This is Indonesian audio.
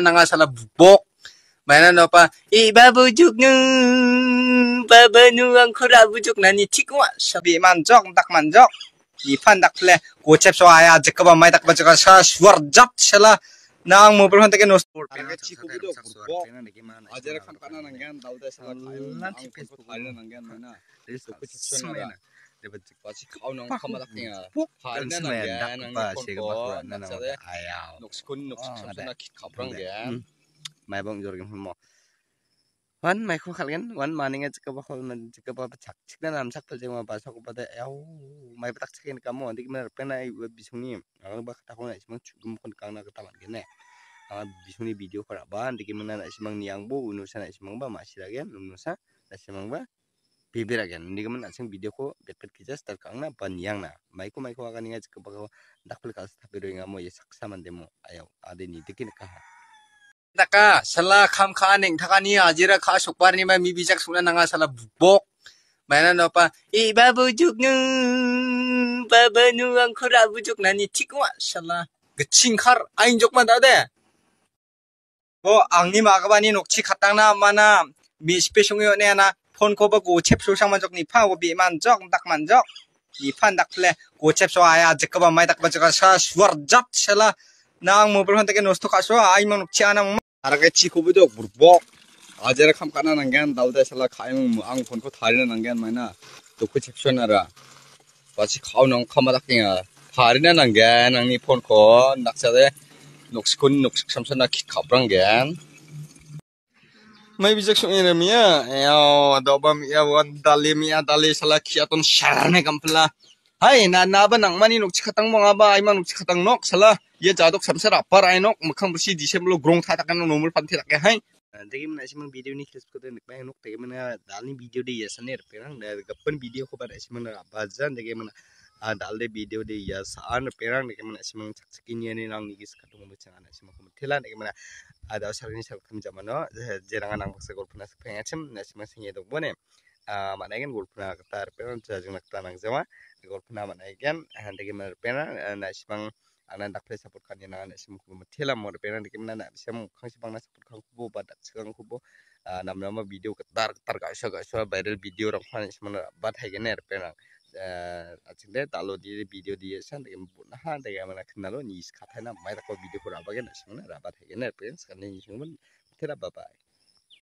na nga sa labubok. May ano pa, ibabujog ng ang kurabujuk na ni tikwa sabi manjok, tak manjok. Ifan tak pala, kucep so aya ba may dak bajaka sa swarjap jap shala na ang mobile phone takin nos port pe chi ko do bubok. Ajar e kan kana nangyan dauda shala khail na chi facebook khail nangyan na. This is dapat pasi kau nang kamalaknya harinan nang nang pasi kau nang ayau nukskun nukskun oh, sana kit kaprang ya mai bang jorgen mo wan mai ko kalian wan maninga e cekapa kau nang cekapa pecak cek dan amsak pecak mau pasok kepada ayau mai petak cekin kamu nanti kita pernah bisungnya kalau bah kata kau nang cuma cuma kon kang nang ketalan gini ang bisung ni video ko raban tikin mana nak simang niang bu unusan nak simang ba masih lagi unusan nak simang ba beberagan nigaman asing video ko betpet kijas tar kangna yang na maiko maiko akan ingat ke bakal takut kalas tapi doi ngamo ya saksa mandemo ayo ade ni dikin kaha taka sala kham kha neng aja, ajira ya. kha sokpar ni mai mi bijak suna nanga sala buk mana nopa i eh, babu juk nu baba nu nah, oh, ang bujuk nani tikwa sala geching khar ain jok ma dade bo angni magabani nokchi khatangna mana mi special ngi ne na phone ko ba go chep so sang man jok ni pha bi man jok dak man jok ni phan dak le go chep so aya jak ba mai dak ba jak sa swar jat shala nang mo pron take nosto ka so ai man cha na ara ga chi ko bu jok burbok 아제라 캄카나 난간 다우다샬라 카이무 앙 본코 다리나 난간 마이나 도코 첵션아라 마치 카우농 카마닥띵아 다리나 난간 앙니 본코 낙사데 녹스콘 녹스 삼선나 키 카브랑간 Maybe Jackson Eremia, ya? yo, doba mia ya, wan dali mi adali ya, sala kiaton sharne kampla. Hai, na na ba nang mani nuk chikatang mo aba, ba, ay nuk chikatang nok sala. Ye jadok samsar apar ay nok, makhang bersi disem lo grong tatakan nomor panti takai e, hai. Nah, tegi mana sih man video ni kiris kota nuk bayang nuk tegi mana dali video di ya sanir, perang da gapan video ko ba sih mana abazan tegi mana. Ah, dalde video de ya saan perang nek mana simang cak cikinya ni nang nigis katung macam anak simang kamu telan mana ada usah ni sel kam jamano jerangan nang paksa gol pernah sepengnya cem nek simang singi dok bone mana kan gol pernah ketar perang jajung nak tanang jama gol mana kan hande ke mana perang nek simang anak dak play support kan yang anak simang kamu telan mau perang nek mana nek simang kang simang nak support kang kubo badak sekang kubo nama-nama video ketar ketar gak usah gak usah viral video orang panik semua bat hai gener perang achile talo di video di san de bun ha de ma nak nalo ni is khathai na mai ta ko video ko raba ge na simon raba the ge na pens kan ni simon thera bye bye